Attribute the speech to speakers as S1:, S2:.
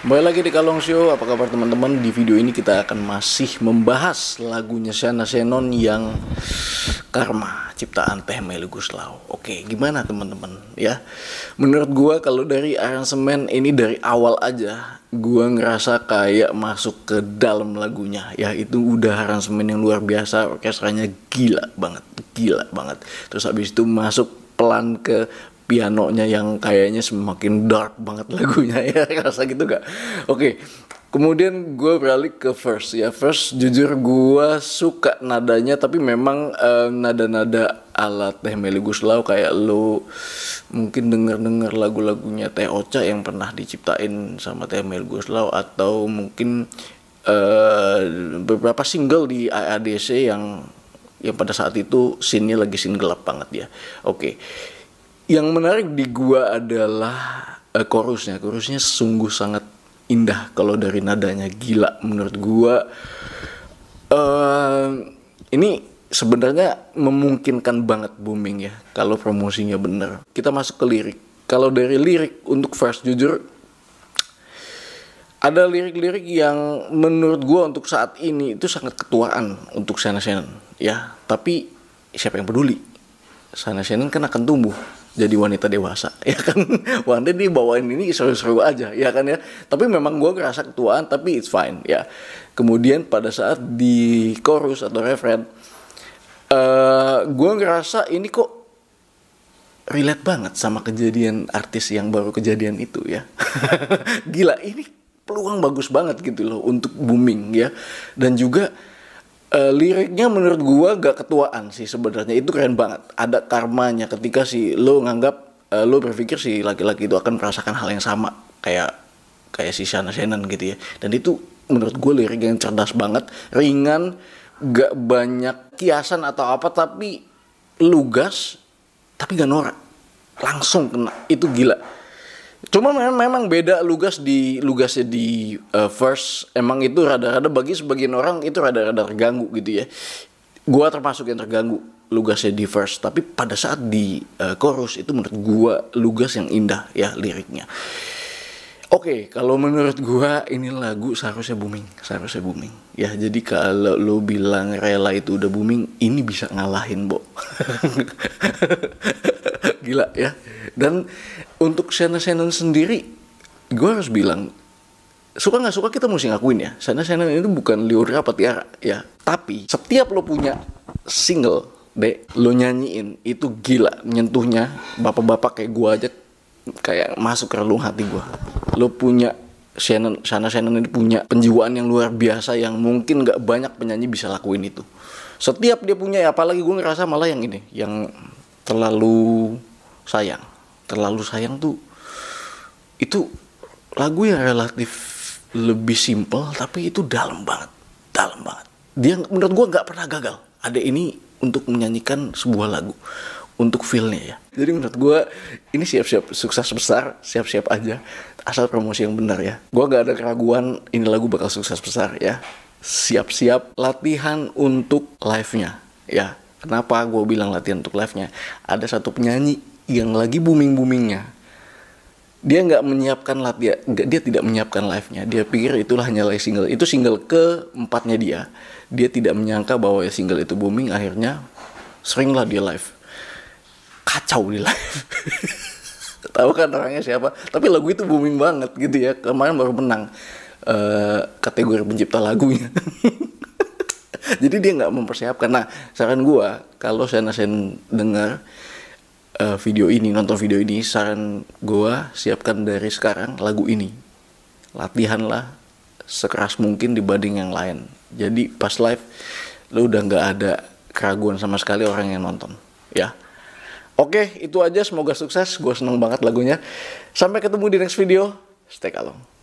S1: Kembali lagi di Kalong Show, apa kabar teman-teman? Di video ini kita akan masih membahas lagunya Shana Senon yang Karma, ciptaan Teh Meli Guslau. Oke, gimana teman-teman? Ya, menurut gue kalau dari aransemen ini dari awal aja, gue ngerasa kayak masuk ke dalam lagunya. Ya, itu udah aransemen yang luar biasa, orkestranya gila banget, gila banget. Terus habis itu masuk pelan ke pianonya yang kayaknya semakin dark banget lagunya ya rasa gitu gak oke okay. Kemudian gue beralih ke first ya first jujur gue suka nadanya tapi memang uh, nada-nada ala Teh meligus Guslau kayak lo mungkin denger-denger lagu-lagunya Teh Ocha yang pernah diciptain sama Teh meligus Guslau atau mungkin uh, beberapa single di AADC yang yang pada saat itu sini lagi single banget ya. Oke. Okay yang menarik di gua adalah uh, chorusnya chorusnya sungguh sangat indah kalau dari nadanya gila menurut gua uh, ini sebenarnya memungkinkan banget booming ya kalau promosinya bener kita masuk ke lirik kalau dari lirik untuk verse jujur ada lirik-lirik yang menurut gua untuk saat ini itu sangat ketuaan untuk Sana Shannon ya tapi siapa yang peduli Sana Shannon kan akan tumbuh jadi wanita dewasa ya kan wanita day dibawain ini seru-seru aja ya kan ya tapi memang gue ngerasa ketuaan tapi it's fine ya kemudian pada saat di chorus atau refrain uh, eh, gue ngerasa ini kok relate banget sama kejadian artis yang baru kejadian itu ya gila ini peluang bagus banget gitu loh untuk booming ya dan juga uh, liriknya menurut gua gak ketuaan sih sebenarnya itu keren banget ada karmanya ketika si lo nganggap uh, lo berpikir si laki-laki itu akan merasakan hal yang sama kayak kayak si Shana Shannon gitu ya dan itu menurut gue lirik yang cerdas banget ringan gak banyak kiasan atau apa tapi lugas tapi gak norak langsung kena itu gila Cuma memang, memang beda lugas di lugasnya di uh, eh, first emang itu rada-rada bagi sebagian orang itu rada-rada terganggu gitu ya. Gua termasuk yang terganggu lugasnya di first, tapi pada saat di uh, chorus itu menurut gua lugas yang indah ya liriknya. Oke, okay, kalau menurut gua ini lagu seharusnya booming, seharusnya booming. Ya, jadi kalau lo bilang rela itu udah booming, ini bisa ngalahin, Bo. Gila ya. Dan untuk Shannon Shannon sendiri gue harus bilang suka nggak suka kita mesti ngakuin ya Shannon Shannon itu bukan liur apa Tiara ya tapi setiap lo punya single deh lo nyanyiin itu gila menyentuhnya bapak-bapak kayak gue aja kayak masuk ke relung hati gue lo punya Shannon, sana Shannon ini punya penjiwaan yang luar biasa yang mungkin nggak banyak penyanyi bisa lakuin itu. Setiap dia punya, ya apalagi gue ngerasa malah yang ini, yang terlalu sayang terlalu sayang tuh itu lagu yang relatif lebih simple tapi itu dalam banget dalam banget dia menurut gue nggak pernah gagal ada ini untuk menyanyikan sebuah lagu untuk feelnya ya jadi menurut gue ini siap-siap sukses besar siap-siap aja asal promosi yang benar ya gue nggak ada keraguan ini lagu bakal sukses besar ya siap-siap latihan untuk live-nya ya kenapa gue bilang latihan untuk live-nya ada satu penyanyi yang lagi booming boomingnya dia nggak menyiapkan live dia dia tidak menyiapkan live nya dia pikir itulah hanya single itu single keempatnya dia dia tidak menyangka bahwa ya single itu booming akhirnya seringlah dia live kacau di live tahu kan orangnya siapa tapi lagu itu booming banget gitu ya kemarin baru menang uh, kategori pencipta lagunya jadi dia nggak mempersiapkan nah saran gue kalau saya nasen dengar uh, video ini, nonton video ini, saran gue siapkan dari sekarang lagu ini. Latihanlah sekeras mungkin dibanding yang lain. Jadi pas live lo udah nggak ada keraguan sama sekali orang yang nonton, ya. Oke, itu aja. Semoga sukses. Gue seneng banget lagunya. Sampai ketemu di next video. Stay kalong.